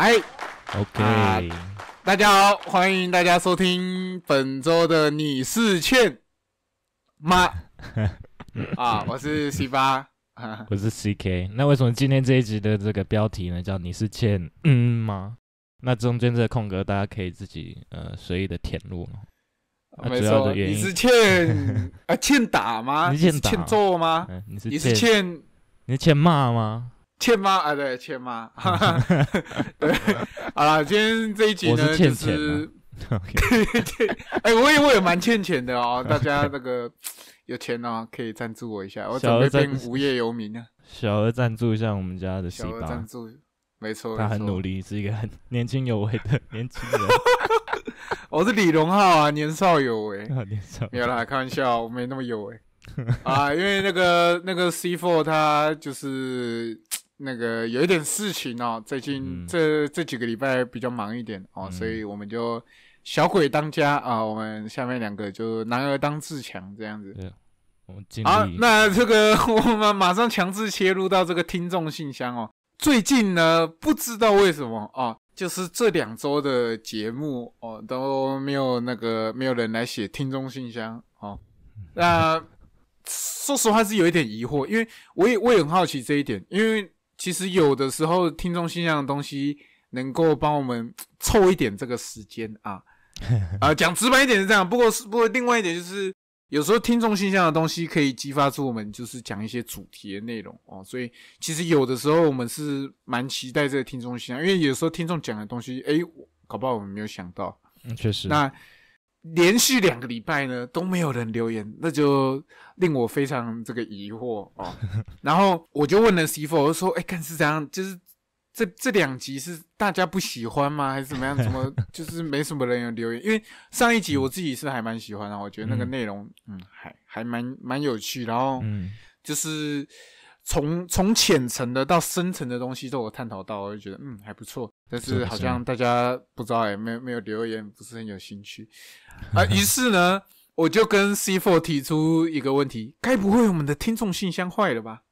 哎，OK，大家好，欢迎大家收听本周的你是欠吗》啊！我是西巴，我是 CK。那为什么今天这一集的这个标题呢，叫你是欠嗯吗？那中间这空格大家可以自己呃随意的填入嘛。主要的是欠啊 欠打吗？你是欠揍吗？你是欠你是欠骂吗？欠吗？啊，对，欠吗？对，好了，今天这一集呢，就是，哎，我也我也蛮欠钱的哦。大家那个有钱呢，可以赞助我一下，我准备变无业游民啊。小鹅赞助一下我们家的小鹅赞助，没错，他很努力，是一个很年轻有为的年轻人。我是李荣浩啊，年少有为。好，年少。没有啦，开玩笑，我没那么有为啊，因为那个那个 C Four 他就是。那个有一点事情哦，最近这这几个礼拜比较忙一点哦，所以我们就小鬼当家啊，我们下面两个就男儿当自强这样子。对，好，那这个 我们马上强制切入到这个听众信箱哦。最近呢，不知道为什么哦，就是这两周的节目哦都没有那个没有人来写听众信箱哦。那说实话是有一点疑惑，因为我也我也很好奇这一点，因为。其实有的时候，听众信箱的东西能够帮我们凑一点这个时间啊，啊，讲直白一点是这样。不过，是不过另外一点就是，有时候听众信箱的东西可以激发出我们就是讲一些主题的内容哦。所以，其实有的时候我们是蛮期待这个听众信箱，因为有时候听众讲的东西，哎，搞不好我们没有想到。嗯，确实。那。连续两个礼拜呢都没有人留言，那就令我非常这个疑惑哦。然后我就问了 C Four，我说：“哎，是这样，就是这这两集是大家不喜欢吗？还是怎么样？怎么 就是没什么人有留言？因为上一集我自己是还蛮喜欢的，我觉得那个内容嗯还还蛮蛮有趣。然后就是。”从从浅层的到深层的东西都有探讨到，我就觉得嗯还不错，但是好像大家不知道哎，没没有留言，不是很有兴趣 啊。于是呢，我就跟 C Four 提出一个问题：该不会我们的听众信箱坏了吧？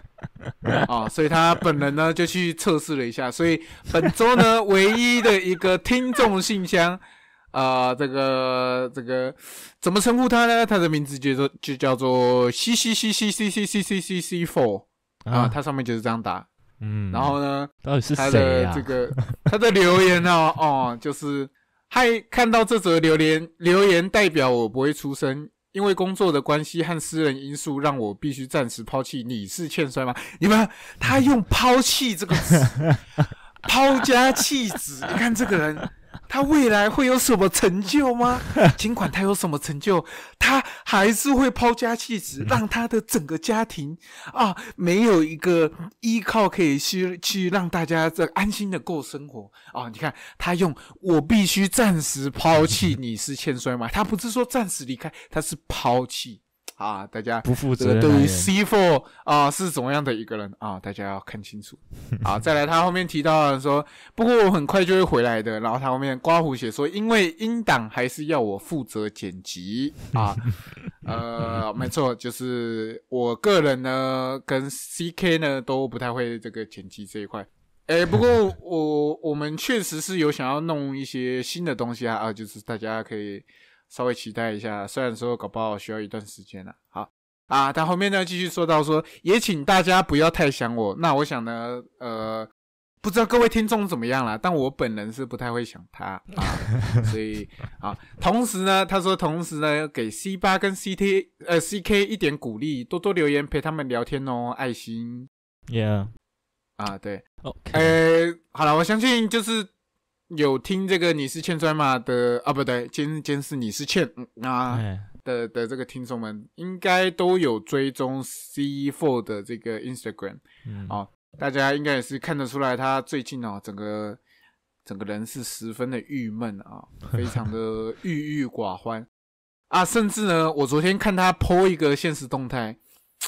啊，所以他本人呢就去测试了一下，所以本周呢唯一的一个听众信箱。啊，这个这个怎么称呼他呢？他的名字叫做就叫做 C C C C C C C C C Four 啊，他上面就是这样打。嗯，然后呢？到底是谁啊？这个他的留言呢？哦，就是嗨，看到这则留言，留言代表我不会出声，因为工作的关系和私人因素，让我必须暂时抛弃。你是欠摔吗？你们他用抛弃这个词，抛家弃子。你看这个人。他未来会有什么成就吗？尽管他有什么成就，他还是会抛家弃子，让他的整个家庭啊没有一个依靠可以去去让大家这安心的过生活啊！你看，他用“我必须暂时抛弃你”是欠摔吗？他不是说暂时离开，他是抛弃。啊！大家不负责对于 C Four 啊是怎么样的一个人啊？大家要看清楚 啊！再来，他后面提到说，不过我很快就会回来的。然后他后面刮胡写说，因为英档还是要我负责剪辑啊。呃，没错，就是我个人呢跟 CK 呢都不太会这个剪辑这一块。哎，不过我我们确实是有想要弄一些新的东西啊啊，就是大家可以。稍微期待一下，虽然说搞不好需要一段时间了。好啊，但后面呢继续说到说，也请大家不要太想我。那我想呢，呃，不知道各位听众怎么样了，但我本人是不太会想他啊。所以啊，同时呢，他说同时呢，给 C 八跟 CT 呃 CK 一点鼓励，多多留言陪他们聊天哦，爱心。Yeah 啊，对，OK，好了，我相信就是。有听这个你是欠川嘛的啊？不对，监监视你是嗯、啊的的这个听众们，应该都有追踪 C Four 的这个 Instagram 啊。大家应该也是看得出来，他最近哦，整个整个人是十分的郁闷啊，非常的郁郁寡欢啊。甚至呢，我昨天看他 po 一个现实动态，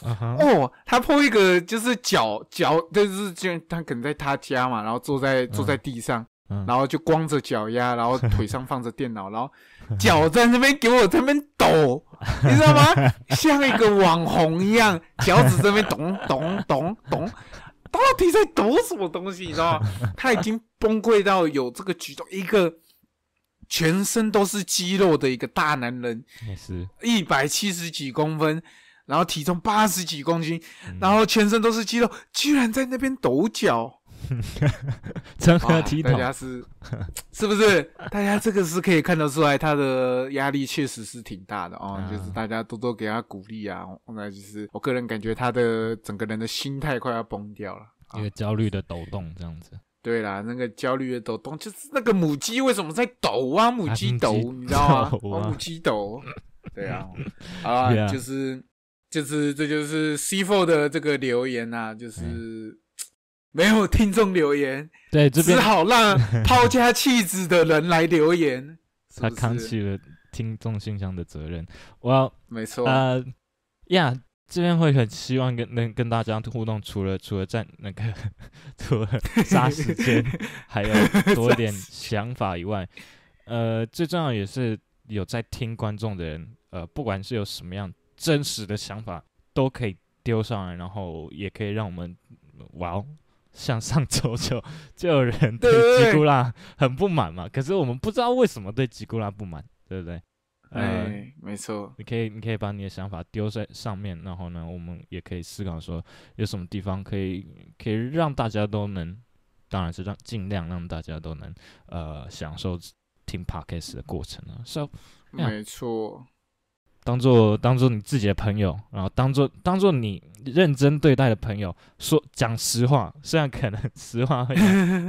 哦，他 po 一个就是脚脚，就是就他梗在他家嘛，然后坐在坐在地上。然后就光着脚丫，然后腿上放着电脑，然后 脚在那边给我在那边抖，你知道吗？像一个网红一样，脚趾在那边咚咚咚咚，到底在抖什么东西？你知道吗？他已经崩溃到有这个举动，一个全身都是肌肉的一个大男人，是，一百七十几公分，然后体重八十几公斤，然后全身都是肌肉，居然在那边抖脚。体统？大家是 是不是？大家这个是可以看得出来，他的压力确实是挺大的哦。就是大家多多给他鼓励啊。那就是我个人感觉，他的整个人的心态快要崩掉了，一个焦虑的抖动这样子。对啦，那个焦虑的抖动就是那个母鸡为什么在抖啊？母鸡抖，你知道吗？母鸡抖。对啊，啊，就是就是这就是 C Four 的这个留言啊，就是。没有听众留言，对，只好让抛家弃子的人来留言。他扛起了听众信箱的责任。我没错啊，呀，这边会很希望跟能跟大家互动，除了除了在那个 除了杀时间，还有多一点想法以外，呃，最重要也是有在听观众的人，呃，不管是有什么样真实的想法，都可以丢上来，然后也可以让我们哇哦。像上周就 就有人对吉古拉很不满嘛，可是我们不知道为什么对吉古拉不满，对不对？哎，没错。你可以你可以把你的想法丢在上面，然后呢，我们也可以思考说有什么地方可以可以让大家都能，当然是让尽量让大家都能呃享受听 podcast 的过程啊。没错。当做当做你自己的朋友，然后当做当做你认真对待的朋友，说讲实话，虽然可能实话会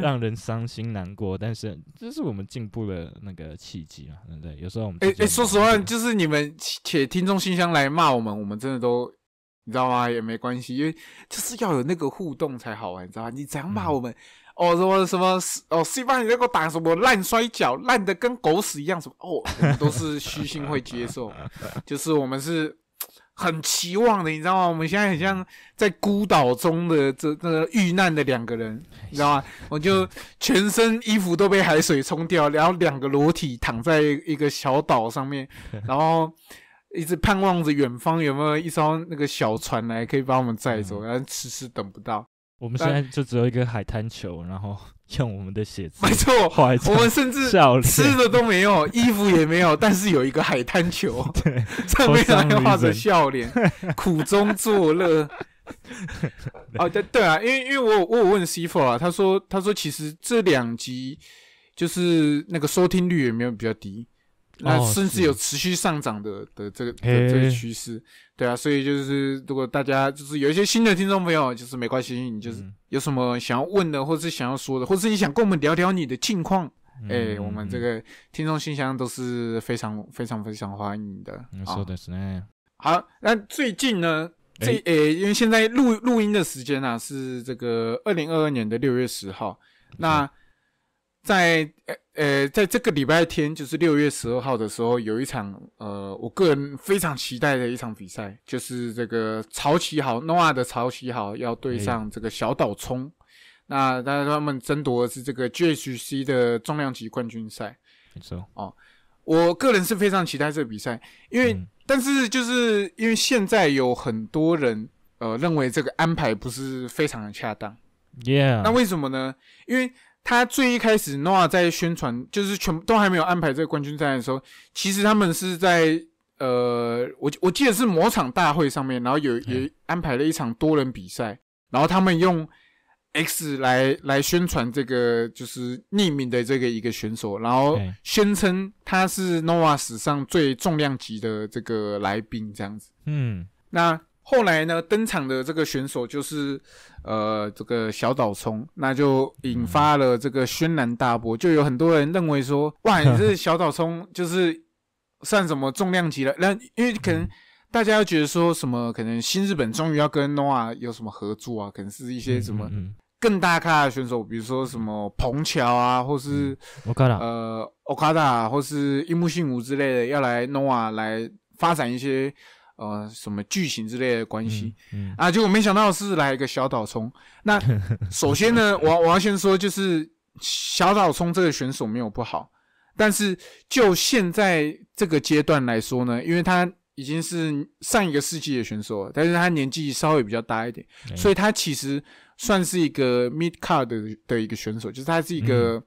让 人伤心难过，但是这是我们进步的那个契机嘛，对不对？有时候我们哎哎，说实话，就是你们且听众信箱来骂我们，我们真的都你知道吗？也没关系，因为就是要有那个互动才好玩，你知道吗？你怎样骂我们？哦，什么什么哦，西班牙给我打什么烂摔跤，烂的跟狗屎一样什么哦，都是虚心会接受，就是我们是很期望的，你知道吗？我们现在很像在孤岛中的这这个遇难的两个人，你知道吗？我就全身衣服都被海水冲掉，然后两个裸体躺在一个小岛上面，然后一直盼望着远方有没有一艘那个小船来可以把我们载走，但迟迟等不到。我们现在就只有一个海滩球，然后 用我们的鞋子，没错，我们甚至吃的都没有，衣服也没有，但是有一个海滩球，对，上面还画着笑脸，苦中作乐。哦，对对啊，因为因为我我有问 C Four 啊，他说他说其实这两集就是那个收听率有没有比较低？那甚至有持续上涨的的这个这个趋势，对啊，所以就是如果大家就是有一些新的听众朋友，就是没关系，你就是有什么想要问的，或是想要说的，或是你想跟我们聊聊你的近况，哎，我们这个听众信箱都是非常非常非常欢迎的。说的是呢，好，那最近呢，这诶，因为现在录录音的时间呢是这个二零二二年的六月十号，那。在呃呃，在这个礼拜天，就是六月十二号的时候，有一场呃，我个人非常期待的一场比赛，就是这个潮起好 o a 的潮汐好要对上这个小岛冲。那大他们争夺的是这个 JHC 的重量级冠军赛。没错哦，我个人是非常期待这个比赛，因为但是就是因为现在有很多人呃认为这个安排不是非常的恰当。Yeah，那为什么呢？因为。他最一开始，nova 在宣传，就是全部都还没有安排这个冠军赛的时候，其实他们是在，呃，我我记得是某场大会上面，然后有有安排了一场多人比赛，然后他们用 x 来来宣传这个，就是匿名的这个一个选手，然后宣称他是 nova 史上最重量级的这个来宾，这样子，嗯，那。后来呢，登场的这个选手就是，呃，这个小岛聪，那就引发了这个轩然大波，就有很多人认为说，哇，你这小岛聪，就是算什么重量级的？那因为可能大家又觉得说什么，可能新日本终于要跟 NOA 有什么合作啊？可能是一些什么更大咖的选手，比如说什么彭桥啊，或是 O 卡 a 呃，O 卡拉，或是樱木信吾之类的，要来 NOA 来发展一些。啊，什么剧情之类的关系啊？结果没想到是来一个小岛冲。那 首先呢，我我要先说，就是小岛冲这个选手没有不好，但是就现在这个阶段来说呢，因为他已经是上一个世纪的选手了，但是他年纪稍微比较大一点，所以他其实算是一个 mid card 的的一个选手，就是他是一个，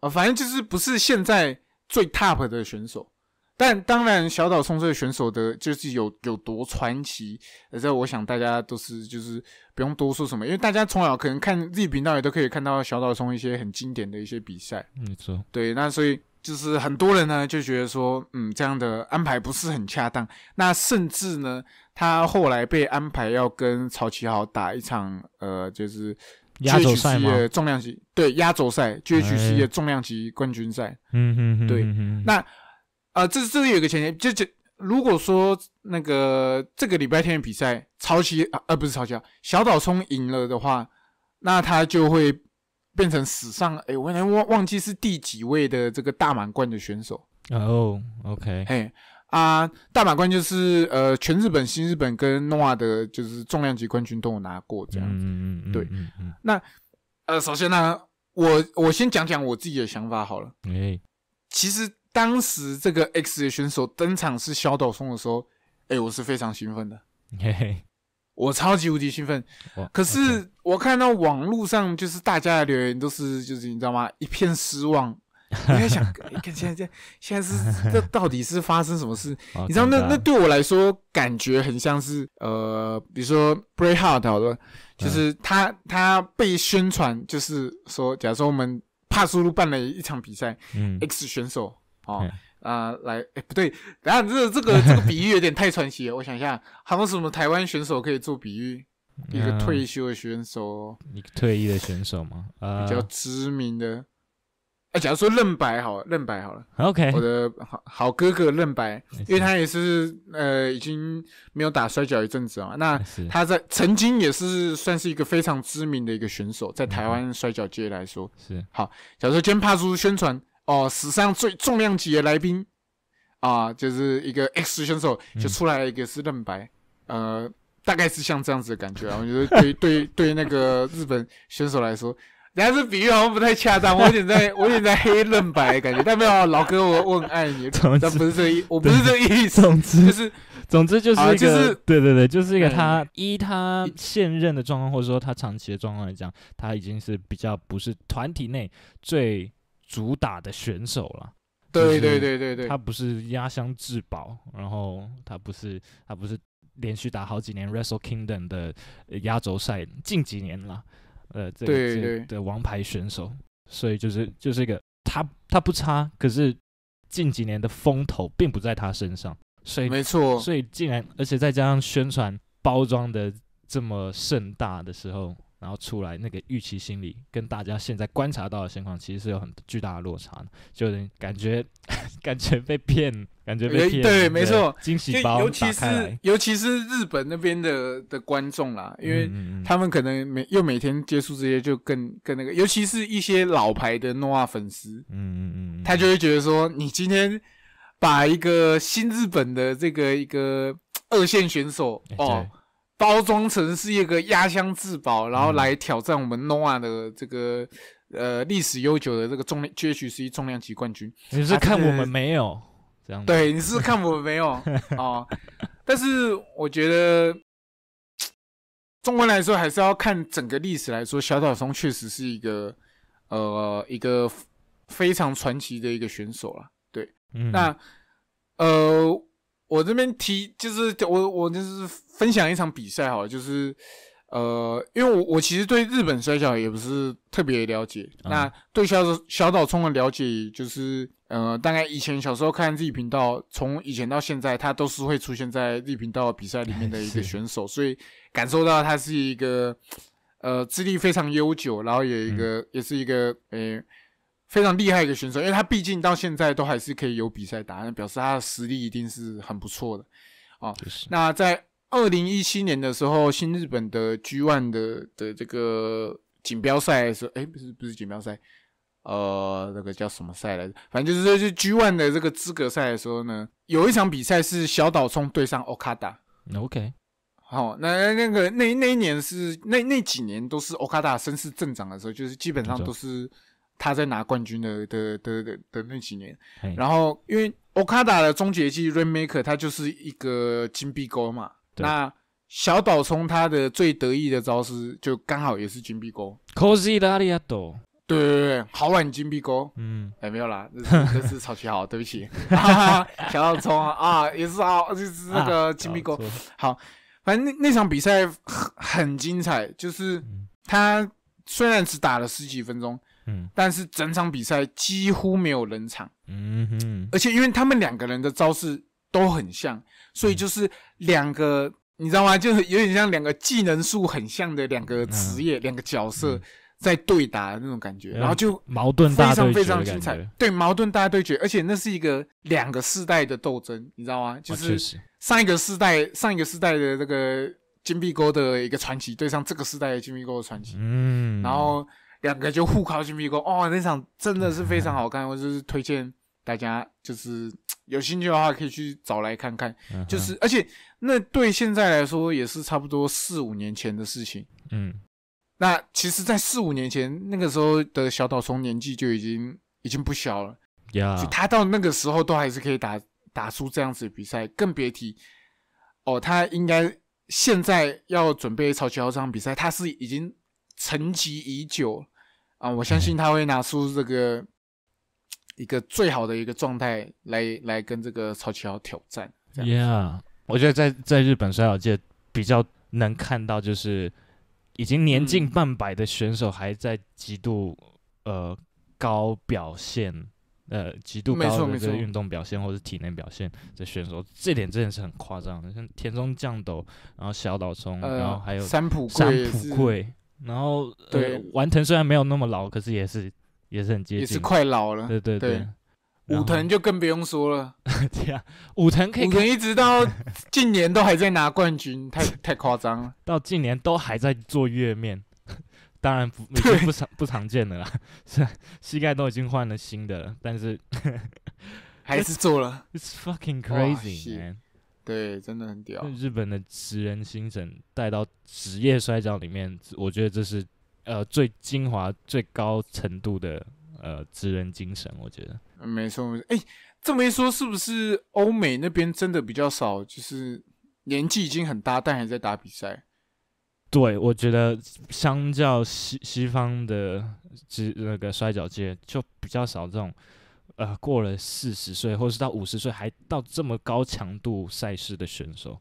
呃，反正就是不是现在最 top 的选手。但当然，小岛冲这个选手的就是有有多传奇，呃，在我想大家都是就是不用多说什么，因为大家从小可能看自己频道也都可以看到小岛冲一些很经典的一些比赛。没错。对，那所以就是很多人呢就觉得说，嗯，这样的安排不是很恰当。那甚至呢，他后来被安排要跟曹启豪打一场，呃，就是压轴赛的重量级对压轴赛 g h c 的重量级冠军赛。嗯哼嗯，对，那。啊，这这里有个前提，就就如果说那个这个礼拜天的比赛，朝崎啊，呃，不是朝崎啊，小岛冲赢了的话，那他就会变成史上哎，我忘忘记是第几位的这个大满贯的选手。哦，OK，哎啊，大满贯就是呃，全日本、新日本跟诺亚的，就是重量级冠军都有拿过这样。嗯嗯嗯，对，那呃，首先呢，我我先讲讲我自己的想法好了。哎，其实。当时这个 X 的选手登场是小岛松的时候，哎，我是非常兴奋的，嘿嘿，我超级无敌兴奋。可是我看到网络上就是大家的留言都是，就是你知道吗？一片失望。你在想，你看现在这现在是 这到底是发生什么事？你知道那那对我来说感觉很像是呃，比如说 b r a k h a r d 好了，就是他他被宣传就是说，假如说我们帕苏鲁办了一场比赛，X 选手。哦，啊，来，哎，不对，等下，这这个这个比喻有点太传奇了。我想一下，还有什么台湾选手可以做比喻？一个退休的选手，一个退役的选手吗？呃，比较知名的，哎，假如说任白好，任白好了，OK，我的好好哥哥任白，因为他也是呃，已经没有打摔跤一阵子啊。那他在曾经也是算是一个非常知名的一个选手，在台湾摔跤界来说是好。假如说天帕叔叔宣传。哦，史上最重量级的来宾啊，就是一个 X 选手就出来了一个是嫩白，呃，大概是像这样子的感觉。啊。我觉得对对对，那个日本选手来说，人家这比喻好像不太恰当。我有点在 我有点在黑嫩白感觉，但没有老哥，我问爱你，但不是这意，我不是这意思。总之就是，总之就是一个，对对对，就是一个他依他现任的状况，或者说他长期的状况来讲，他已经是比较不是团体内最。主打的选手了，对对对对对，他不是压箱至宝，然后他不是他不是连续打好几年 Wrestle Kingdom 的压轴赛，近几年了，呃，这这的王牌选手，所以就是就是一个他他不差，可是近几年的风头并不在他身上，所以没错，所以竟然而且再加上宣传包装的这么盛大的时候。然后出来那个预期心理跟大家现在观察到的现况其实是有很巨大的落差的，就感觉 感觉被骗，感觉被骗。对，没错，惊喜包尤其是尤其是日本那边的的观众啦，因为他们可能每又每天接触这些，就更更那个，尤其是一些老牌的诺瓦粉丝，嗯嗯嗯，他就会觉得说，你今天把一个新日本的这个一个二线选手哦。包装成是一个压箱至宝，然后来挑战我们 NOVA 的这个呃历史悠久的这个重量 JHC 重量级冠军。你是看我们没有这样对，你是看我们没有啊？但是我觉得中文来说，还是要看整个历史来说，小岛松确实是一个呃一个非常传奇的一个选手了。对，嗯，那呃。我这边提就是我我就是分享一场比赛哈，就是呃，因为我我其实对日本摔跤也不是特别了解，那对小岛小岛冲的了解就是呃，大概以前小时候看己频道，从以前到现在，他都是会出现在己频道比赛里面的一个选手，所以感受到他是一个呃资历非常悠久，然后有一个也是一个诶。非常厉害一个选手，因为他毕竟到现在都还是可以有比赛答案，表示他的实力一定是很不错的啊。那在二零一七年的时候，新日本的 G ONE 的的这个锦标赛，的时候，哎不是不是锦标赛，呃，那个叫什么赛来着？反正就是说，是 G ONE 的这个资格赛的时候呢，有一场比赛是小岛聪对上 Okada。OK，好，那那个那那一年是那那几年都是 Okada 身势正长的时候，就是基本上都是。他在拿冠军的的的的的那几年，然后因为 Oka 的终结技 Remaker，它就是一个金币钩嘛。那小岛聪他的最得意的招式就刚好也是金币钩。cos 意大利刀，对对对，好晚金币钩。嗯，哎，没有啦，这是这是曹豪，对不起。小岛聪啊，也是啊，就是那个金币钩。好，反正那那场比赛很很精彩，就是他虽然只打了十几分钟。但是整场比赛几乎没有冷场，嗯哼，而且因为他们两个人的招式都很像，所以就是两个，你知道吗？就是有点像两个技能树很像的两个职业、两个角色在对打的那种感觉，然后就矛盾非常非常精彩，对，矛盾大对决，而且那是一个两个世代的斗争，你知道吗？就是上一个世代、上一个世代的这个金币钩的一个传奇，对上这个世代的金币钩的传奇，嗯，然后。两个就互考进迷宫哦，那场真的是非常好看，我就是推荐大家，就是有兴趣的话可以去找来看看。就是而且那对现在来说也是差不多四五年前的事情。嗯，那其实，在四五年前那个时候的小岛松年纪就已经已经不小了呀，他到那个时候都还是可以打打出这样子的比赛，更别提哦，他应该现在要准备超级奥场比赛，他是已经。沉寂已久啊！我相信他会拿出这个一个最好的一个状态来来跟这个启豪挑战。Yeah，我觉得在在日本摔跤界比较能看到，就是已经年近半百的选手还在极度呃高表现呃极度高的这个运动表现或者体能表现的选手，这点真的是很夸张的。像田中降斗，然后小岛聪，然后还有三浦贵。然后对，丸藤虽然没有那么老，可是也是也是很接近，也是快老了。对对对，武藤就更不用说了。这 样，武藤可以，武藤一直到近年都还在拿冠军，太 太夸张了。到近年都还在做月面，当然不不常不常见的啦，是膝盖都已经换了新的了，但是还是做了。It's fucking crazy，man。对，真的很屌。日本的职人精神带到职业摔跤里面，我觉得这是呃最精华、最高程度的呃职人精神。我觉得没错。没错。哎，这么一说，是不是欧美那边真的比较少？就是年纪已经很大，但还在打比赛。对，我觉得相较西西方的职那个摔跤界，就比较少这种。呃，过了四十岁，或是到五十岁还到这么高强度赛事的选手，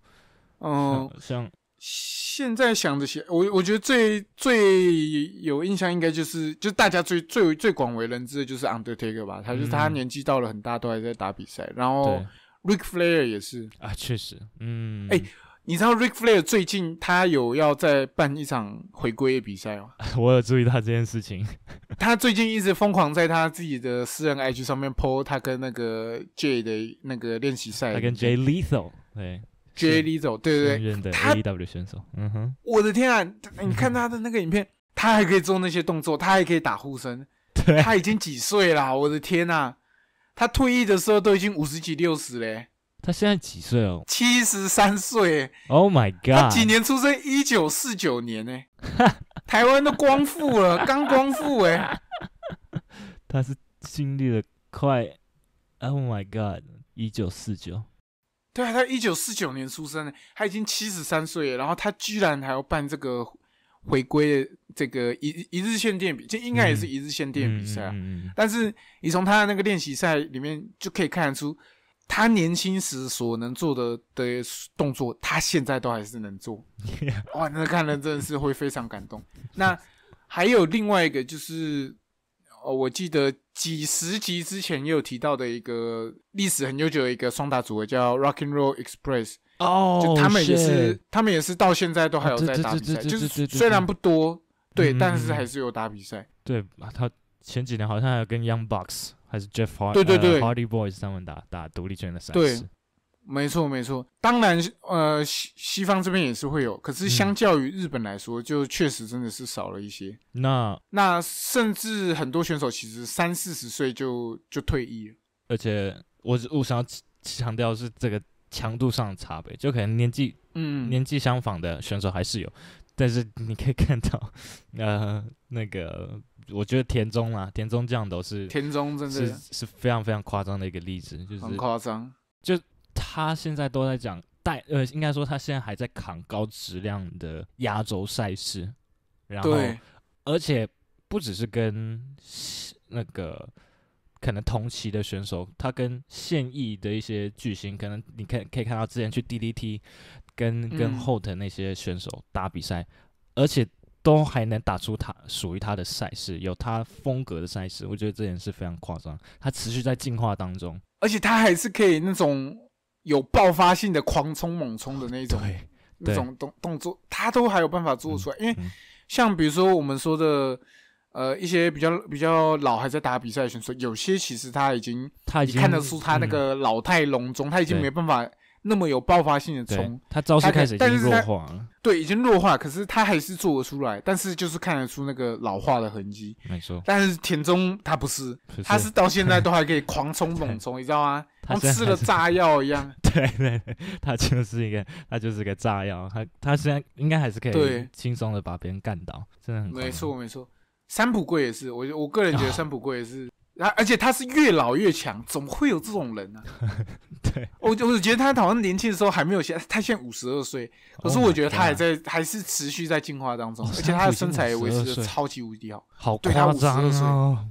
嗯，像现在想着些，我我觉得最最有印象，应该就是就大家最最最广为人知的就是 u n d e r t a k e r 吧，他就是他年纪到了很大，都还在打比赛，然后 Rick Flair 也是啊，确实，嗯，哎。你知道 Ric k Flair 最近他有要在办一场回归的比赛吗？我有注意到这件事情。他最近一直疯狂在他自己的私人 IG 上面 PO 他跟那个 Jay 的那个练习赛。他跟 Jay Lethal，对，Jay l e z z o 对对对，新 AEW 选手。嗯哼，我的天啊！你看他的那个影片，他还可以做那些动作，他还可以打呼声。对，他已经几岁了？我的天啊！他退役的时候都已经五十几、六十嘞。他现在几岁哦？七十三岁！Oh my god！他几年出生？一九四九年呢？台湾都光复了，刚光复哎！他是经历了快，Oh my god！一九四九，对啊，他一九四九年出生的，他已经七十三岁了。然后他居然还要办这个回归的这个一一日限定比这应该也是一日限定比赛啊。但是你从他的那个练习赛里面就可以看得出。他年轻时所能做的的动作，他现在都还是能做，哇，那看了真的是会非常感动。那还有另外一个，就是哦，我记得几十集之前也有提到的一个历史很悠久的一个双打组合，叫 Rock and Roll Express。哦，他们也是，他们也是到现在都还有在打比赛，就是虽然不多，对，但是还是有打比赛。对，他前几年好像还跟 Young Bucks。还是 Jeff Hardy，Hardy Boys 三文打打独立拳的赛事。对，没错没错。当然，呃，西西方这边也是会有，可是相较于日本来说，就确实真的是少了一些。那那甚至很多选手其实三四十岁就就退役了。而且我我想要强调是这个强度上的差别，就可能年纪嗯年纪相仿的选手还是有。但是你可以看到，呃，那个，我觉得田中啦，田中这样都是田中，真的是是非常非常夸张的一个例子，就是夸张，就他现在都在讲带，呃，应该说他现在还在扛高质量的亚洲赛事，然后，而且不只是跟那个可能同期的选手，他跟现役的一些巨星，可能你看可以看到之前去 DDT。跟跟后藤那些选手打比赛，而且都还能打出他属于他的赛事，有他风格的赛事，我觉得这点是非常夸张。他持续在进化当中，而且他还是可以那种有爆发性的狂冲猛冲的那种，那种动动作，他都还有办法做出来。因为像比如说我们说的，呃，一些比较比较老还在打比赛的选手，有些其实他已经看得出他那个老态龙钟，他已经没办法。那么有爆发性的冲，他招式开始已经弱化了，对，已经弱化。可是他还是做得出来，但是就是看得出那个老化的痕迹。没错，但是田中他不是，他是到现在 都还可以狂冲猛冲，你知道吗？他吃了炸药一样。对对，他就是一个，他就是个炸药。他他现在应该还是可以轻松的把别人干倒，真的很。没错没错，三浦贵也是，我我个人觉得三浦贵也是。然而且他是越老越强，怎么会有这种人呢？对，我我我觉得他好像年轻的时候还没有现，他现五十二岁，可是我觉得他还在还是持续在进化当中，而且他的身材也维持的超级无敌好，好夸张啊！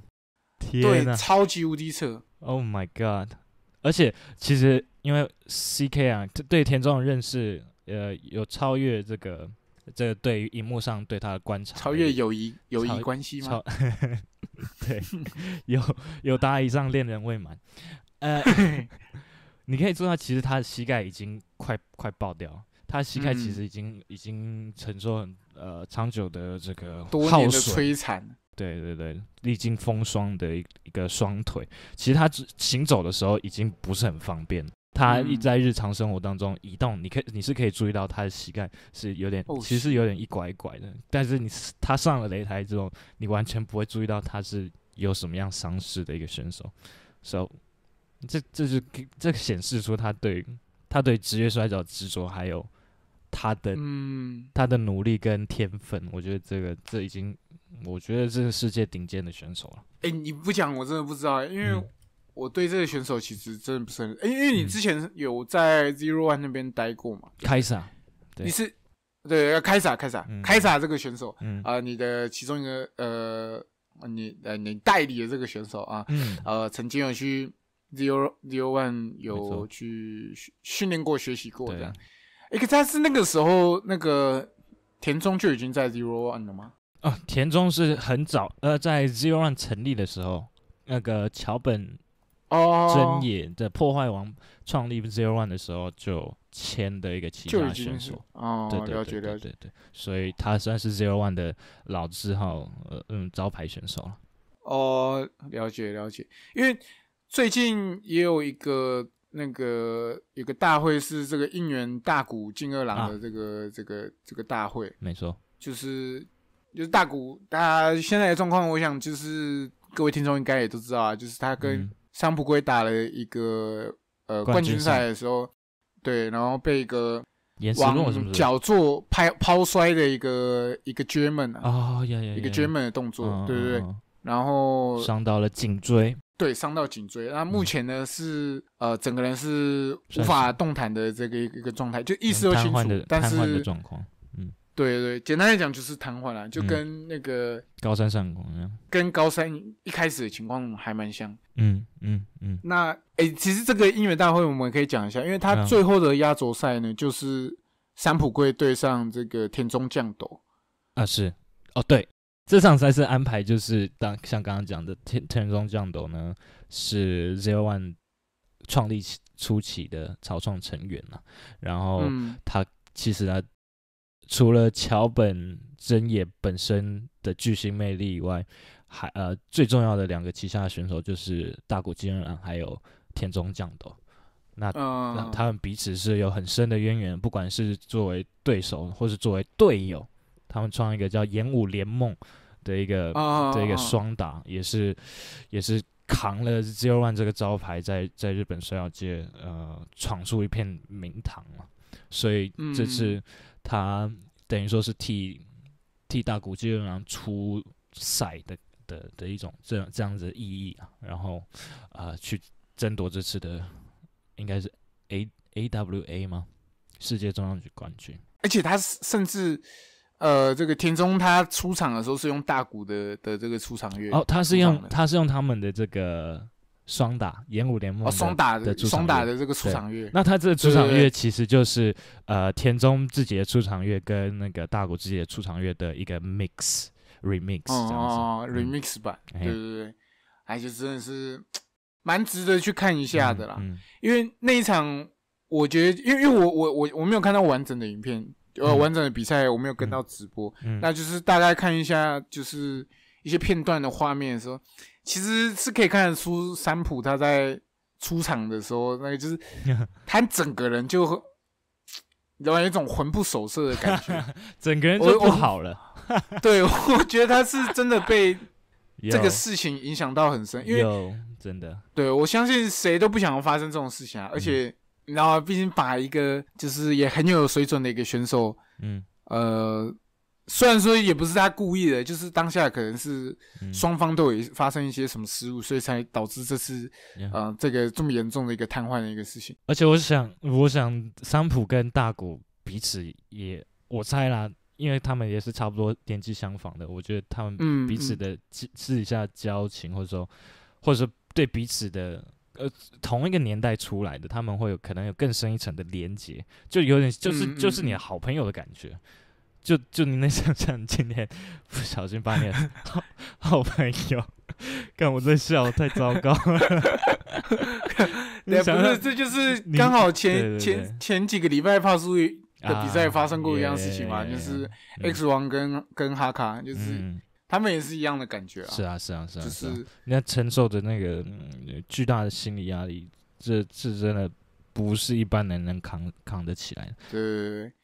对，超级无敌扯，Oh my god！而且其实因为 C K 啊，对田壮的认识呃有超越这个。这个对于荧幕上对他的观察，超越友谊，友谊关系吗？对，有有搭以上恋人未满，呃，你可以做到，其实他的膝盖已经快快爆掉，他膝盖其实已经已经承受很呃长久的这个多年的摧残，对对对，历经风霜的一一个双腿，其实他行走的时候已经不是很方便。他在日常生活当中移动，你可以，你是可以注意到他的膝盖是有点，其实有点一拐一拐的。但是你他上了擂台之后，你完全不会注意到他是有什么样伤势的一个选手。So，这这是这显示出他对他对职业摔跤执着，还有他的他的努力跟天分。我觉得这个这已经，我觉得这是世界顶尖的选手了。哎，你不讲我真的不知道，因为。我对这个选手其实真的不是很诶，因为你之前有在 Zero One 那边待过嘛？开撒，你是对开撒开撒开撒这个选手啊，你的其中一个呃，你呃你代理的这个选手啊，嗯、呃曾经有去 Zero Zero One 有去训练过、学习过的。诶，可是那个时候那个田中就已经在 Zero One 了吗？啊，田中是很早呃，在 Zero One 成立的时候，那个桥本。哦，真眼在破坏王创立 Zero One 的时候就签的一个其他选手，哦，了解了解，对对，所以他算是 Zero One 的老字号，呃嗯，招牌选手了。哦，了解了解，因为最近也有一个那个有个大会是这个应援大谷进二郎的这个这个这个大会，没错，就是就是大谷家现在的状况，我想就是各位听众应该也都知道啊，就是他跟桑普圭打了一个呃冠军赛的时候，对，然后被一个往脚座拍抛摔的一个一个 German 啊，一个 German 的动作，对对对？然后伤到了颈椎，对，伤到颈椎。那目前呢是呃整个人是无法动弹的这个一个状态，就意识都清楚，但是。对对，简单来讲就是瘫痪了，就跟那个高山上一样，跟高山一开始的情况还蛮像。嗯嗯嗯。那哎，其实这个音乐大会我们也可以讲一下，因为他最后的压轴赛呢，就是三浦贵对上这个田中降斗啊，是哦对，这场赛事安排就是当像刚刚讲的田田中降斗呢是 Z e r One o 创立初期的草创成员嘛，然后他其实他。除了桥本真也本身的巨星魅力以外，还呃最重要的两个旗下的选手就是大谷吉弘还有田中将斗。那他们彼此是有很深的渊源，不管是作为对手或是作为队友，他们创一个叫“演武联盟”的一个的一个双打，也是也是扛了 zero one 这个招牌，在在日本摔跤界呃闯出一片名堂了。所以这次。他等于说是替替大谷基友郎出赛的的的一种这样这样子的意义啊，然后啊去争夺这次的应该是 A AWA 吗？世界重量级冠军。而且他甚至呃，这个田中他出场的时候是用大鼓的的这个出场乐哦，他是用他是用他们的这个。双打演武联盟的双打的双打的这个出场乐，那他这个出场乐其实就是呃田中自己的出场乐跟那个大谷自己的出场乐的一个 mix remix 这样子，remix 版，对对对，哎，就真的是蛮值得去看一下的啦，因为那一场我觉得，因为因为我我我我没有看到完整的影片，呃，完整的比赛我没有跟到直播，那就是大概看一下就是一些片段的画面的时候。其实是可以看得出，三浦他在出场的时候，那个就是 他整个人就有一种魂不守舍的感觉，整个人就不好了。对，我觉得他是真的被 这个事情影响到很深，因为真的，对我相信谁都不想要发生这种事情啊。而且，你知道，毕竟把一个就是也很有水准的一个选手，嗯，呃。虽然说也不是他故意的，就是当下可能是双方都有发生一些什么失误，所以才导致这次，呃，这个这么严重的一个瘫痪的一个事情。而且我想，我想三浦跟大谷彼此也，我猜啦，因为他们也是差不多年纪相仿的，我觉得他们彼此的私底下交情，或者说，或者说对彼此的呃同一个年代出来的，他们会有可能有更深一层的连接，就有点就是就是你好朋友的感觉。就就你那想象，今天不小心把你 好好朋友看 我在笑，太糟糕了。不是，这就是刚好前前前几个礼拜帕苏的比赛发生过一样事情嘛，就是 X 王跟跟哈卡，就是他们也是一样的感觉啊。是啊，是啊，是啊，就是你要承受的那个巨大的心理压力，这这真的不是一般人能扛扛得起来的。对。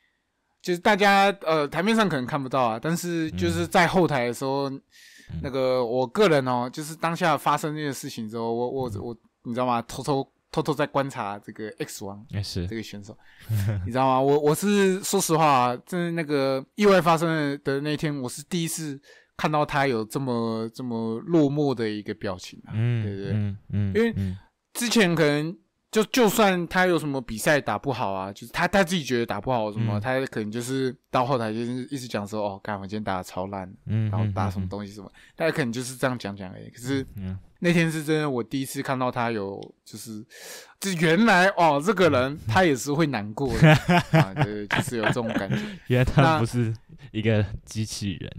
就是大家呃台面上可能看不到啊，但是就是在后台的时候，那个我个人哦，就是当下发生这件事情之后，我我我你知道吗？偷偷偷偷在观察这个 X 王，也是这个选手，你知道吗？我我是说实话啊，在那个意外发生的那天，我是第一次看到他有这么这么落寞的一个表情啊，对对，嗯嗯，因为之前可能。就就算他有什么比赛打不好啊，就是他他自己觉得打不好什么，他可能就是到后台就是一直讲说哦，看我今天打的超烂，然后打什么东西什么，大家可能就是这样讲讲而已。可是那天是真的，我第一次看到他有就是就是原来哦，这个人他也是会难过的，对，就是有这种感觉。原来他不是一个机器人，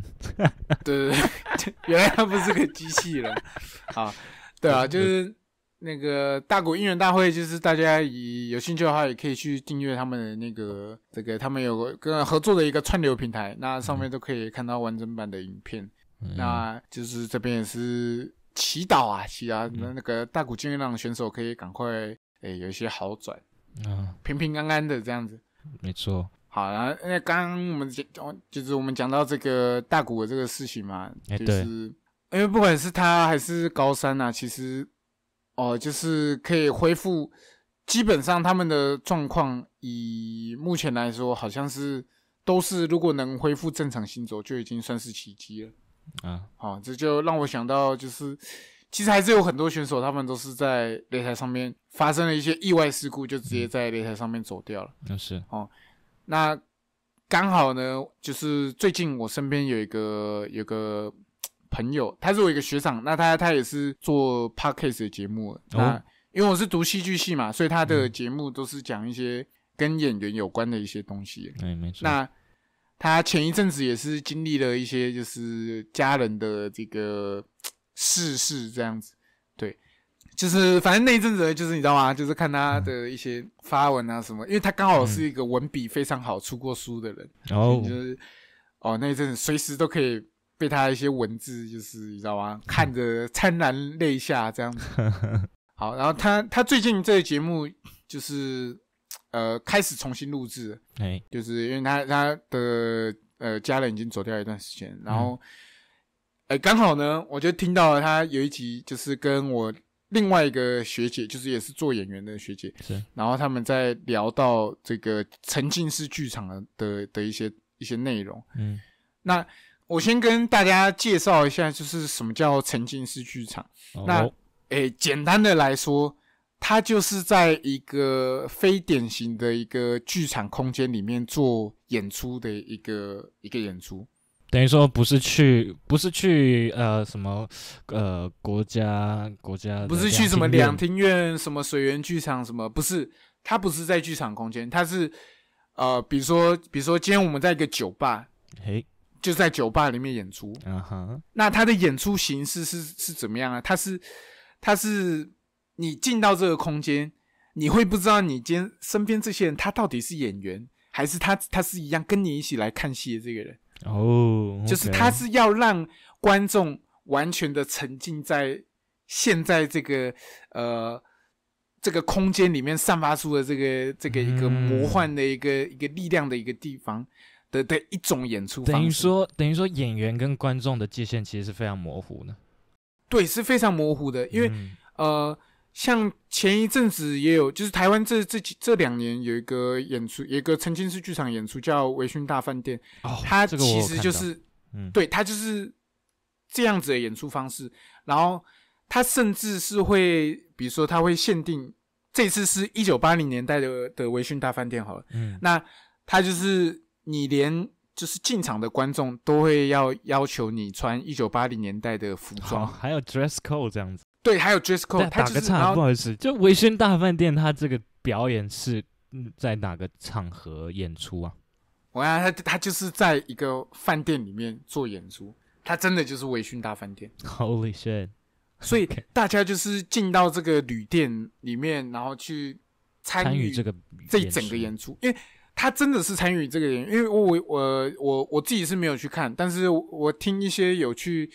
对对对，原来他不是个机器人啊，对啊，就是。那个大谷应援大会，就是大家以有兴趣的话，也可以去订阅他们的那个这个他们有跟合作的一个串流平台，那上面都可以看到完整版的影片。那就是这边也是祈祷啊，祈祷那那个大谷健浪选手可以赶快诶有一些好转，嗯，平平安安的这样子。没错。好，然那刚刚我们讲就是我们讲到这个大谷的这个事情嘛，就是因为不管是他还是高山啊，其实。哦，就是可以恢复。基本上他们的状况，以目前来说，好像是都是如果能恢复正常行走，就已经算是奇迹了。啊，好，这就让我想到，就是其实还是有很多选手，他们都是在擂台上面发生了一些意外事故，就直接在擂台上面走掉了。那是哦，那刚好呢，就是最近我身边有一个，有个。朋友，他是我一个学长，那他他也是做 podcast 的节目，那因为我是读戏剧系嘛，所以他的节目都是讲一些跟演员有关的一些东西。哎，没错。那他前一阵子也是经历了一些，就是家人的这个逝世这样子，对，就是反正那一阵子就是你知道吗？就是看他的一些发文啊什么，因为他刚好是一个文笔非常好、出过书的人，然后就是哦那一阵子随时都可以。被他一些文字，就是你知道吗？看着潸然泪下这样子。好，然后他他最近这个节目就是，呃，开始重新录制。哎，就是因为他他的呃家人已经走掉一段时间，然后哎，刚好呢，我就听到了他有一集就是跟我另外一个学姐，就是也是做演员的学姐，是。然后他们在聊到这个沉浸式剧场的的一些一些内容。嗯，那。我先跟大家介绍一下，就是什么叫沉浸式剧场。那，诶，简单的来说，它就是在一个非典型的一个剧场空间里面做演出的一个一个演出。等于说，不是去，不是去，呃，什么，呃，国家，国家，不是去什么两厅院，什么水源剧场，什么，不是，它不是在剧场空间，它是，呃，比如说，比如说，今天我们在一个酒吧，嘿。就在酒吧里面演出，那他的演出形式是是怎么样啊？他是，他是你进到这个空间，你会不知道你今天身边这些人他到底是演员，还是他他是一样跟你一起来看戏的这个人哦，就是他是要让观众完全的沉浸在现在这个呃这个空间里面散发出的这个这个一个魔幻的一个一个力量的一个地方。的的一种演出方式，等于说等于说演员跟观众的界限其实是非常模糊的，对，是非常模糊的，因为呃，像前一阵子也有，就是台湾这这几这两年有一个演出，有一个曾经是剧场演出叫《维讯大饭店》，哦，他其实就是，嗯，对他就是这样子的演出方式，然后他甚至是会，比如说他会限定这次是一九八零年代的的维讯大饭店，好了，嗯，那他就是。你连就是进场的观众都会要要求你穿一九八零年代的服装，还有 dress code 这样子。对，还有 dress code。打个岔，不好意思，就维醺大饭店，他这个表演是在哪个场合演出啊？我他他就是在一个饭店里面做演出，他真的就是维醺大饭店。Holy shit！所以 大家就是进到这个旅店里面，然后去参与这个这一整个演出，因为。他真的是参与这个演员，因为我我我我我自己是没有去看，但是我听一些有去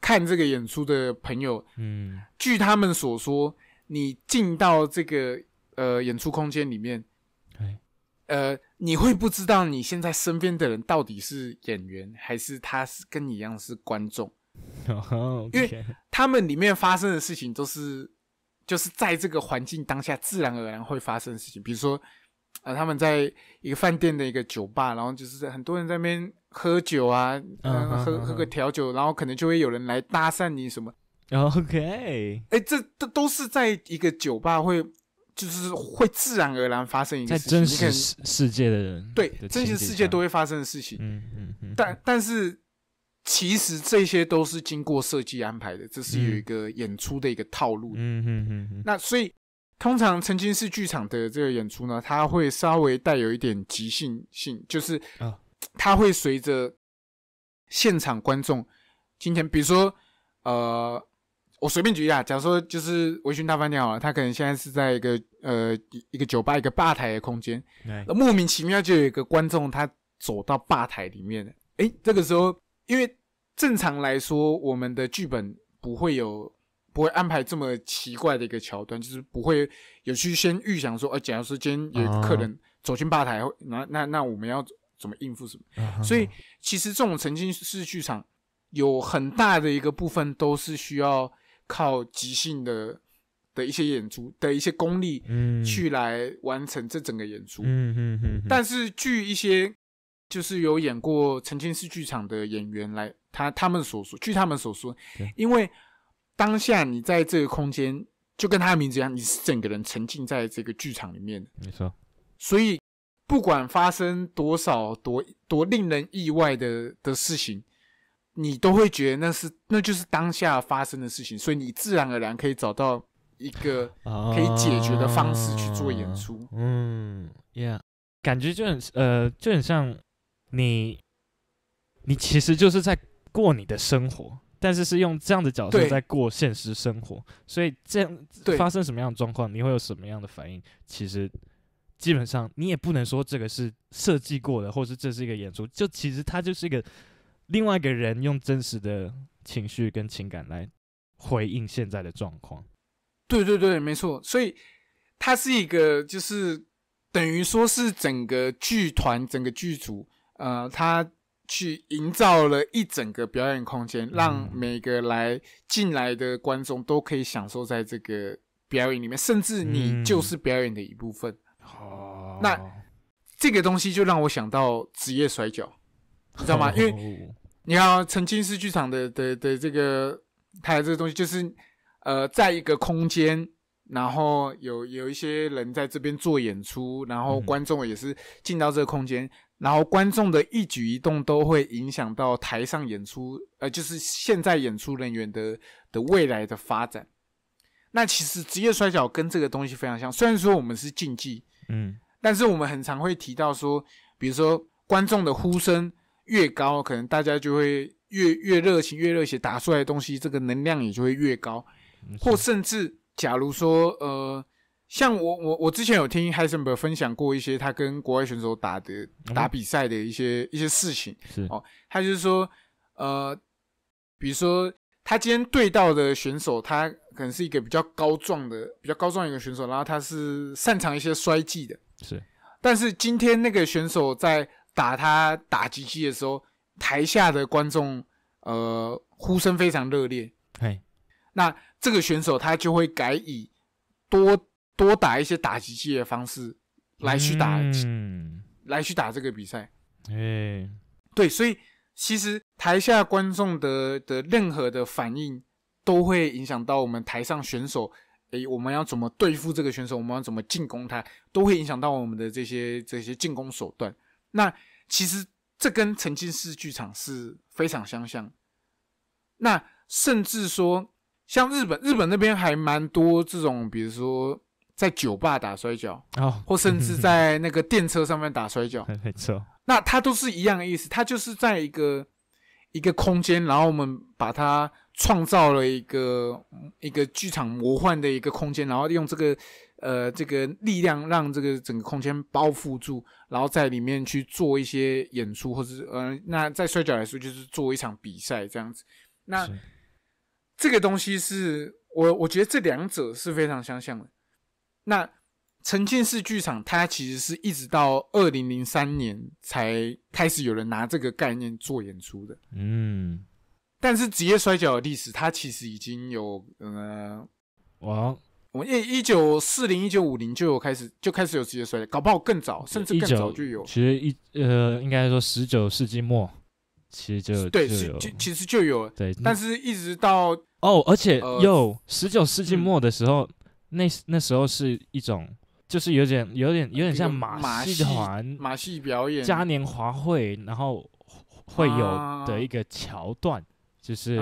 看这个演出的朋友，嗯，据他们所说，你进到这个呃演出空间里面，呃，你会不知道你现在身边的人到底是演员还是他是跟你一样是观众，因为他们里面发生的事情都是就是在这个环境当下自然而然会发生的事情，比如说。啊，他们在一个饭店的一个酒吧，然后就是很多人在那边喝酒啊，喝喝个调酒，然后可能就会有人来搭讪你什么。OK，哎，这这都是在一个酒吧会，就是会自然而然发生一个在真实世界的人，对，真实世界都会发生的事情。嗯嗯嗯，但但是其实这些都是经过设计安排的，这是有一个演出的一个套路。嗯嗯嗯，那所以。通常曾经是剧场的这个演出呢，它会稍微带有一点即兴性，就是啊，它会随着现场观众。今天比如说，呃，我随便举一下，假如说就是微醺大饭店好了，它可能现在是在一个呃一个酒吧一个吧台的空间，那莫名其妙就有一个观众他走到吧台里面，诶，这个时候因为正常来说我们的剧本不会有。不会安排这么奇怪的一个桥段，就是不会有去先预想说，呃，假如说今天有客人走进吧台，那那那我们要怎么应付什么？所以其实这种沉浸式剧场有很大的一个部分都是需要靠即兴的的一些演出的一些功力去来完成这整个演出。嗯嗯嗯。但是据一些就是有演过沉浸式剧场的演员来，他他们所说，据他们所说，因为。当下你在这个空间，就跟他的名字一样，你是整个人沉浸在这个剧场里面的。没错。所以不管发生多少多多令人意外的的事情，你都会觉得那是那就是当下发生的事情，所以你自然而然可以找到一个可以解决的方式去做演出。嗯，Yeah，感觉就很呃，就很像你，你其实就是在过你的生活。但是是用这样的角色在过现实生活，所以这样发生什么样的状况，你会有什么样的反应？其实基本上你也不能说这个是设计过的，或是这是一个演出，就其实它就是一个另外一个人用真实的情绪跟情感来回应现在的状况。对对对，没错。所以它是一个，就是等于说是整个剧团、整个剧组，呃，他。去营造了一整个表演空间，让每个来进来的观众都可以享受在这个表演里面，甚至你就是表演的一部分。哦，那这个东西就让我想到职业摔跤，你知道吗？因为你看，曾经是剧场的的的这个，他的这个东西就是，呃，在一个空间，然后有有一些人在这边做演出，然后观众也是进到这个空间。然后观众的一举一动都会影响到台上演出，呃，就是现在演出人员的的未来的发展。那其实职业摔角跟这个东西非常像，虽然说我们是竞技，嗯，但是我们很常会提到说，比如说观众的呼声越高，可能大家就会越越热情、越热血，打出来的东西这个能量也就会越高，或甚至假如说，呃。像我我我之前有听 h e i s e n b e r g 分享过一些他跟国外选手打的打比赛的一些一些事情，是哦，他就是说，呃，比如说他今天对到的选手，他可能是一个比较高壮的比较高壮一个选手，然后他是擅长一些摔技的，是。但是今天那个选手在打他打击 k 的时候，台下的观众呃呼声非常热烈，嘿，那这个选手他就会改以多。多打一些打击器的方式，来去打，来去打这个比赛。哎，对，所以其实台下观众的的任何的反应都会影响到我们台上选手。诶，我们要怎么对付这个选手？我们要怎么进攻他？都会影响到我们的这些这些进攻手段。那其实这跟沉浸式剧场是非常相像。那甚至说，像日本日本那边还蛮多这种，比如说。在酒吧打摔跤，哦，或甚至 在那个电车上面打摔跤，没错。那它都是一样的意思，它就是在一个一个空间，然后我们把它创造了一个一个剧场魔幻的一个空间，然后用这个呃这个力量让这个整个空间包覆住，然后在里面去做一些演出，或者呃，那在摔跤来说就是做一场比赛这样子。那这个东西是我我觉得这两者是非常相像的。那沉浸式剧场，它其实是一直到二零零三年才开始有人拿这个概念做演出的。嗯，但是职业摔角的历史，它其实已经有，呃，我我一一九四零一九五零就有开始，就开始有职业摔跤，搞不好更早，甚至更早就有。其实一呃，应该说十九世纪末，其实就对，其其实就有对，但是一直到哦，而且又十九世纪末的时候。那那时候是一种，就是有点有点有点像马戏团、马戏表演、嘉年华会，然后会有的一个桥段，就是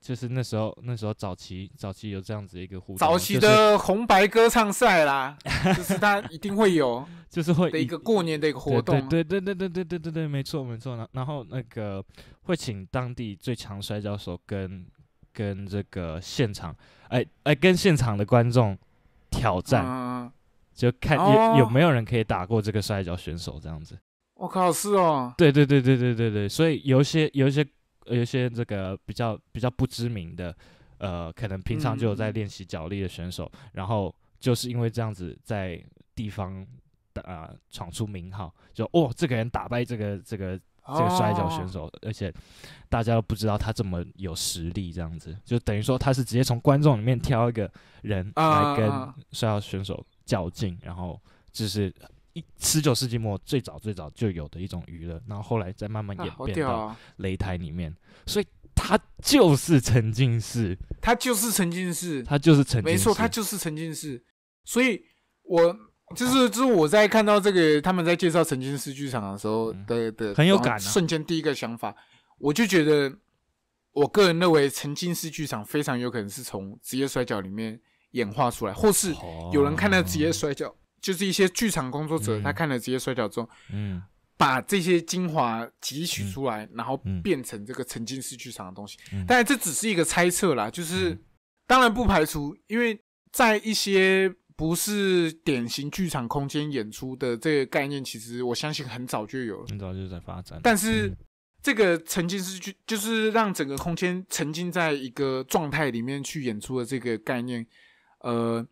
就是那时候那时候早期早期有这样子一个互动，早期的红白歌唱赛啦，就是他一定会有，就是会的一个过年的一个活动，对对对对对对对对对，没错没错，然然后那个会请当地最强摔跤手跟。跟这个现场，哎哎，跟现场的观众挑战，就看有有没有人可以打过这个摔跤选手这样子。我靠，是哦。对对对对对对对，所以有一些有一些有一些这个比较比较不知名的，呃，可能平常就有在练习脚力的选手，然后就是因为这样子在地方打闯出名号，就哦，这个人打败这个这个。这个摔跤选手，而且大家都不知道他这么有实力，这样子就等于说他是直接从观众里面挑一个人来跟摔跤选手较劲，然后就是一十九世纪末最早最早就有的一种娱乐，然后后来再慢慢演变到擂台里面，所以他就是沉浸式，他就是沉浸式，他就是沉浸，没错，他就是沉浸式，所以我。就是就是我在看到这个他们在介绍沉浸式剧场的时候的的很有感瞬间，第一个想法我就觉得，我个人认为沉浸式剧场非常有可能是从职业摔角里面演化出来，或是有人看了职业摔角，就是一些剧场工作者他看了职业摔角之后，嗯，把这些精华汲取出来，然后变成这个沉浸式剧场的东西。当然这只是一个猜测啦，就是当然不排除，因为在一些。不是典型剧场空间演出的这个概念，其实我相信很早就有了，很早就在发展。但是这个曾经是剧，就是让整个空间沉浸在一个状态里面去演出的这个概念，呃，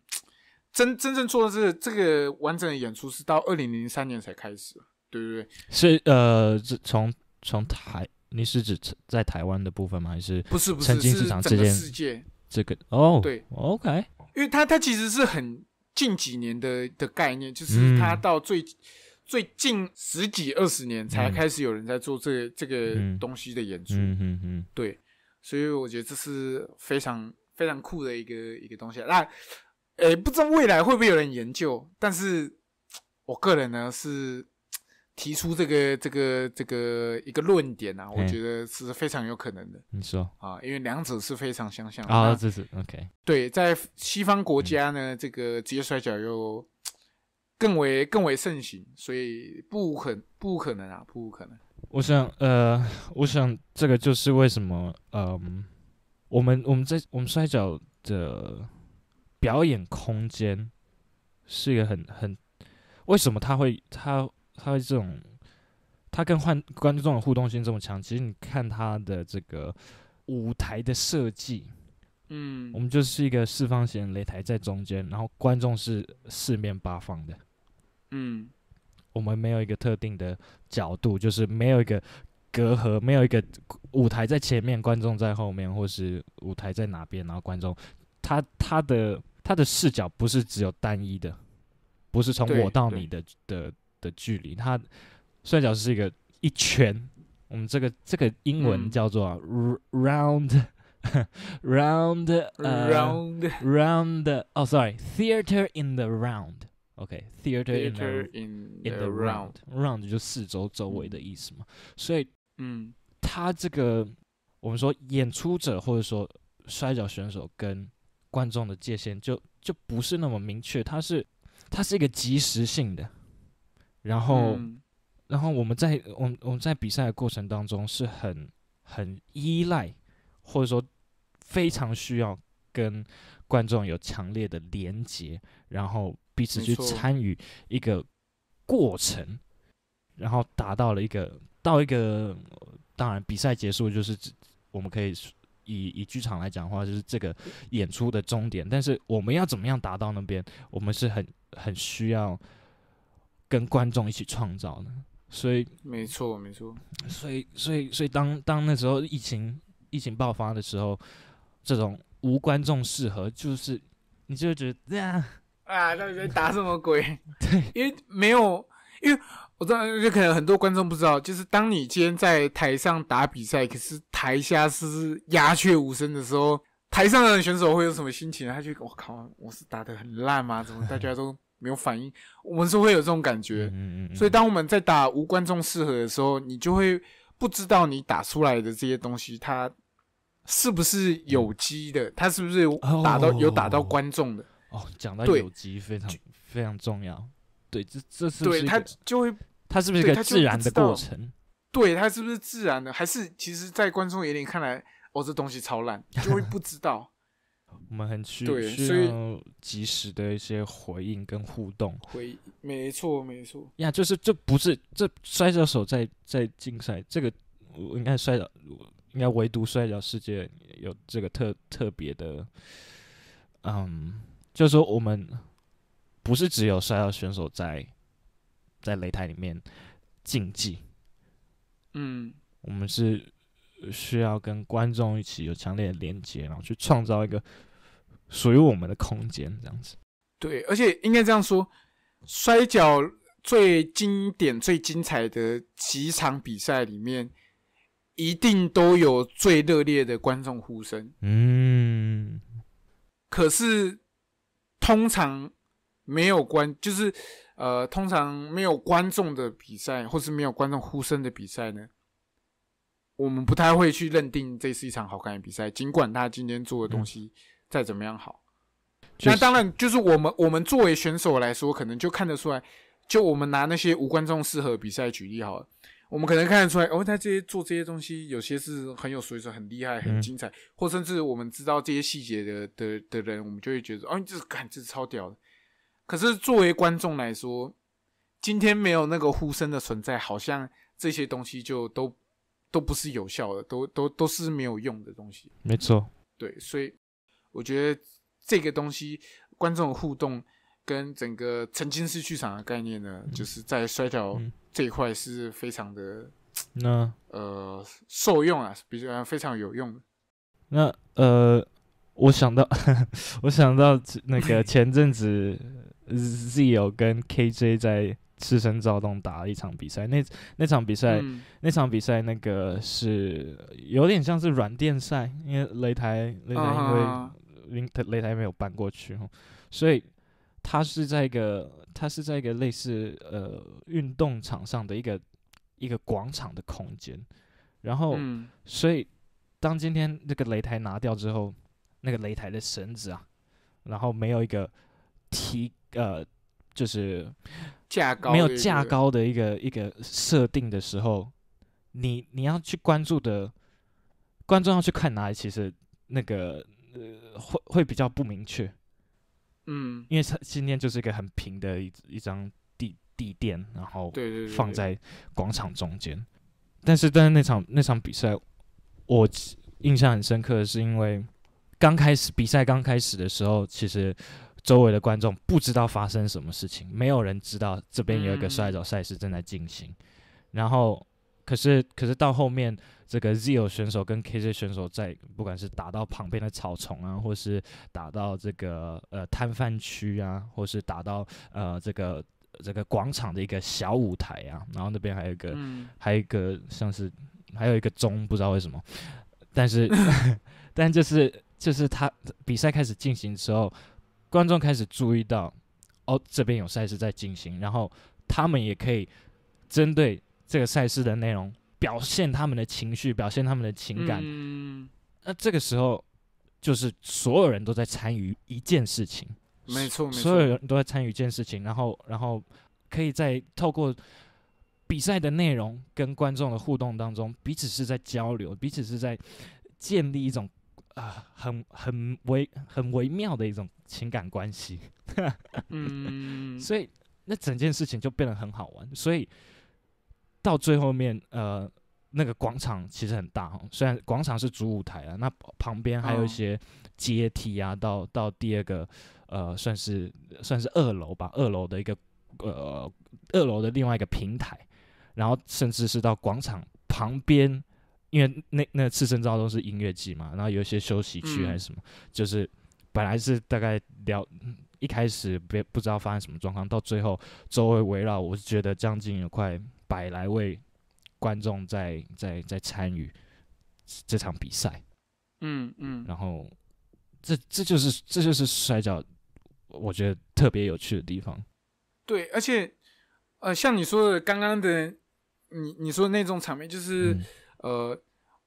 真真正做的是这个完整的演出是到二零零三年才开始。对不对，是呃，从从台，你是指在台湾的部分吗？还是不是不是，是整个世界这个哦，对，OK，因为它它其实是很。近几年的的概念，就是它到最最近十几二十年才开始有人在做这个这个东西的演出。嗯嗯嗯，对，所以我觉得这是非常非常酷的一个一个东西。那，诶，不知道未来会不会有人研究？但是我个人呢是。提出这个这个这个一个论点啊，我觉得是非常有可能的。你说啊，因为两者是非常相像啊。这是 OK。对，在西方国家呢，这个职业摔角又更为更为盛行，所以不可不可能啊，不可能。我想呃，我想这个就是为什么呃，我们我们在我们摔角的表演空间是一个很很为什么他会他。他这种，他跟观观众的互动性这么强，其实你看他的这个舞台的设计，嗯，我们就是一个四方形擂台在中间，然后观众是四面八方的，嗯，我们没有一个特定的角度，就是没有一个隔阂，没有一个舞台在前面，观众在后面，或是舞台在哪边，然后观众他他的他的视角不是只有单一的，不是从我到你的的。的距离，它摔跤是一个一圈，我们这个这个英文叫做 round round round round，哦，sorry theater in the round，o k theater in in the round round 就四周周围的意思嘛，所以嗯，它这个我们说演出者或者说摔跤选手跟观众的界限就就不是那么明确，它是它是一个即时性的。然后，然后我们在我们我们在比赛的过程当中是很很依赖，或者说非常需要跟观众有强烈的连接，然后彼此去参与一个过程，然后达到了一个到一个当然比赛结束就是我们可以以以剧场来讲话，就是这个演出的终点。但是我们要怎么样达到那边？我们是很很需要。跟观众一起创造呢，所以没错没错，所以所以所以当当那时候疫情疫情爆发的时候，这种无观众适合，就是你就觉得这样啊，到底在打什么鬼？对，因为没有，因为我知道就可能很多观众不知道，就是当你今天在台上打比赛，可是台下是鸦雀无声的时候，台上的选手会有什么心情？他就我靠，我是打的很烂吗？怎么大家都？没有反应，我们是会有这种感觉。所以当我们在打无观众适合的时候，你就会不知道你打出来的这些东西，它是不是有机的，它是不是打到有打到观众的。哦，讲到有机非常非常重要。对，这这是对它就会，它是不是一个自然的过程？对，它是不是自然的？还是其实，在观众眼里看来，哦，这东西超烂，就会不知道。我们很需需要及时的一些回应跟互动。回，没错没错。呀，就是这不是这摔跤手在在竞赛，这个我应该摔跤，应该唯独摔跤世界有这个特特别的，嗯，就是说我们不是只有摔跤选手在在擂台里面竞技，嗯，我们是。需要跟观众一起有强烈的连接，然后去创造一个属于我们的空间，这样子。对，而且应该这样说，摔跤最经典、最精彩的几场比赛里面，一定都有最热烈的观众呼声。嗯，可是通常没有观，就是呃，通常没有观众的比赛，或是没有观众呼声的比赛呢？我们不太会去认定这是一场好看的比赛，尽管他今天做的东西再怎么样好。那当然，就是我们我们作为选手来说，可能就看得出来。就我们拿那些无观众适合比赛举例好了，我们可能看得出来哦。他这些做这些东西，有些是很有水准、很厉害、很精彩，或甚至我们知道这些细节的的的人，我们就会觉得哦，这感这超屌的。可是作为观众来说，今天没有那个呼声的存在，好像这些东西就都。都不是有效的，都都都是没有用的东西。没错，对，所以我觉得这个东西，观众互动跟整个沉浸式剧场的概念呢，就是在摔跤这一块是非常的，那呃受用啊，比较非常有用的。那呃，我想到，我想到那个前阵子。Zio 跟 KJ 在赤身躁动打了一场比赛。那那场比赛，那场比赛那个是有点像是软垫赛，因为擂台擂台因为擂擂台没有搬过去，所以它是在一个它是在一个类似呃运动场上的一个一个广场的空间。然后，所以当今天那个擂台拿掉之后，那个擂台的绳子啊，然后没有一个提。呃，就是价高没有价高的一个一个设定的时候，你你要去关注的观众要去看哪里，其实那个呃会会比较不明确。嗯，因为它今天就是一个很平的一一张地地垫，然后放在广场中间。但是但是那场那场比赛，我印象很深刻，是因为刚开始比赛刚开始的时候，其实。周围的观众不知道发生什么事情，没有人知道这边有一个摔跤赛事正在进行。然后，可是，可是到后面，这个 Zeal 选手跟 KZ 选手在，不管是打到旁边的草丛啊，或是打到这个呃摊贩区啊，或是打到呃这个这个广场的一个小舞台啊，然后那边还有一个，还有一个像是还有一个钟，不知道为什么。但是，但就是就是他比赛开始进行之后。观众开始注意到，哦，这边有赛事在进行，然后他们也可以针对这个赛事的内容表现他们的情绪，表现他们的情感。那这个时候，就是所有人都在参与一件事情。没错，所有人都在参与一件事情，然后，然后可以在透过比赛的内容跟观众的互动当中，彼此是在交流，彼此是在建立一种啊，很很微很微妙的一种。情感关系，嗯，所以那整件事情就变得很好玩。所以到最后面，呃，那个广场其实很大哈，虽然广场是主舞台啊，那旁边还有一些阶梯啊，到到第二个呃，算是算是二楼吧，二楼的一个呃，二楼的另外一个平台，然后甚至是到广场旁边，因为那那次深招都是音乐季嘛，然后有一些休息区还是什么，就是。本来是大概聊一开始不不知道发生什么状况，到最后周围围绕，我是觉得将近有快百来位观众在在在参与这场比赛，嗯嗯，然后这这就是这就是摔跤，我觉得特别有趣的地方。对，而且呃，像你说的刚刚的你你说的那种场面，就是呃，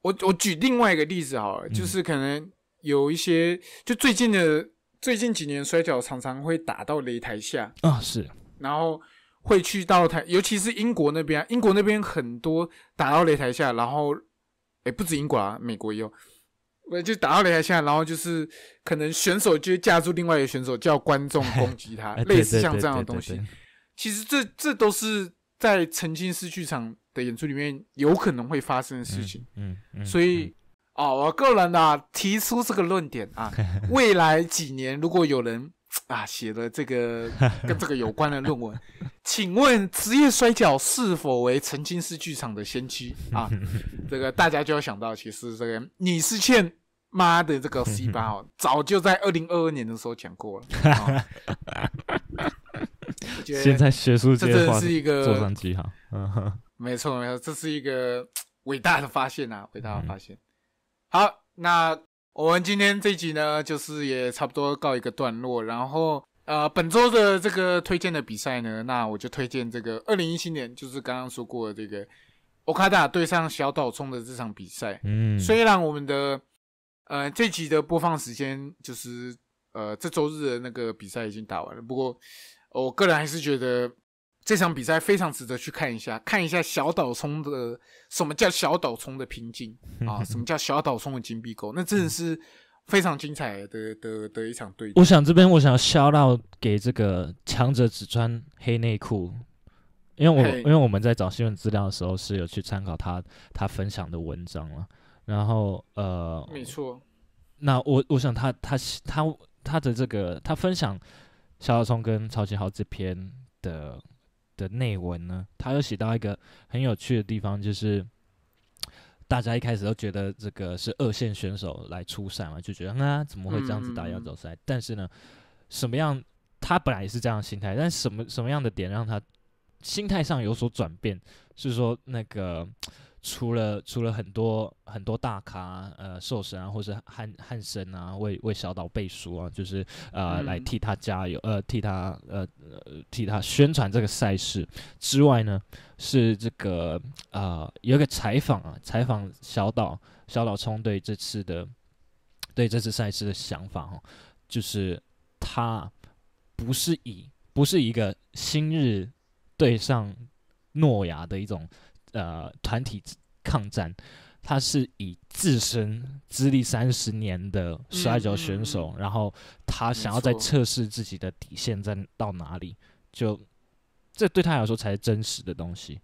我我举另外一个例子好了，就是可能。有一些，就最近的最近几年，摔跤常常会打到擂台下啊，是，然后会去到台，尤其是英国那边，英国那边很多打到擂台下，然后，哎，不止英国啊，美国也有，就打到擂台下，然后就是可能选手就架住另外一个选手，叫观众攻击他，类似像这样的东西，其实这这都是在沉浸式剧场的演出里面有可能会发生的事情，嗯，所以。哦，我个人呢提出这个论点啊，未来几年如果有人啊写了这个 跟这个有关的论文，请问职业摔角是否为沉浸式剧场的先驱啊？这个大家就要想到，其实这个你是欠妈的这个 C 八哦，早就在二零二二年的时候讲过了。现在学术界这真的是一个坐山鸡哈，没错没错，这是一个伟大的发现啊，伟大的发现。好，那我们今天这集呢，就是也差不多告一个段落。然后，呃，本周的这个推荐的比赛呢，那我就推荐这个二零一七年，就是刚刚说过的这个欧卡达对上小岛冲的这场比赛。嗯，虽然我们的呃这集的播放时间就是呃这周日的那个比赛已经打完了，不过我个人还是觉得。这场比赛非常值得去看一下，看一下小岛聪的什么叫小岛聪的瓶颈 啊，什么叫小岛聪的金币狗，那真的是非常精彩的的的一场对决。我想这边我想肖道给这个强者只穿黑内裤，因为我因为我们在找新闻资料的时候是有去参考他他分享的文章了，然后呃，没错，那我我想他他他他的这个他分享肖岛聪跟超级豪这篇的。的内文呢，他又写到一个很有趣的地方，就是大家一开始都觉得这个是二线选手来出赛嘛，就觉得啊怎么会这样子打亚洲赛？但是呢，什么样他本来也是这样心态，但什么什么样的点让他心态上有所转变？是说那个。除了除了很多很多大咖呃，寿神啊，或者汉汉神啊，为为小岛背书啊，就是呃来替他加油呃，替他呃呃替他宣传这个赛事之外呢，是这个啊有一个采访啊，采访小岛小岛聪对这次的对这次赛事的想法哈，就是他不是以不是一个新日对上诺亚的一种。呃，团体抗战，他是以自身资历三十年的摔跤选手，然后他想要在测试自己的底线在到哪里，就这对他来说才是真实的东西。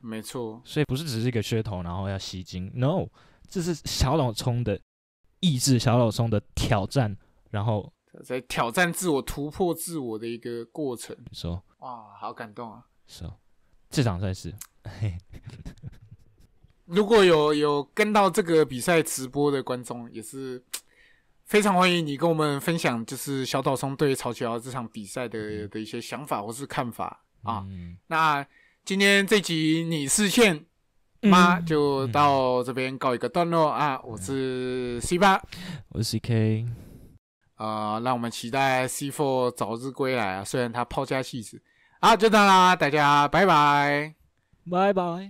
没错，所以不是只是一个噱头，然后要吸睛。No，这是小老冲的意志，小老冲的挑战，然后在挑战自我、突破自我的一个过程。说哇，好感动啊！说。这场算是。如果有有跟到这个比赛直播的观众，也是 非常欢迎你跟我们分享，就是小岛松对曹启尧这场比赛的的一些想法或是看法啊。那今天这集你是炫妈，就到这边告一个段落啊。我是 C 八，我是 c K。啊，让我们期待 C four 早日归来啊。虽然他抛家弃子。好，就这样啦，大家拜拜，拜拜。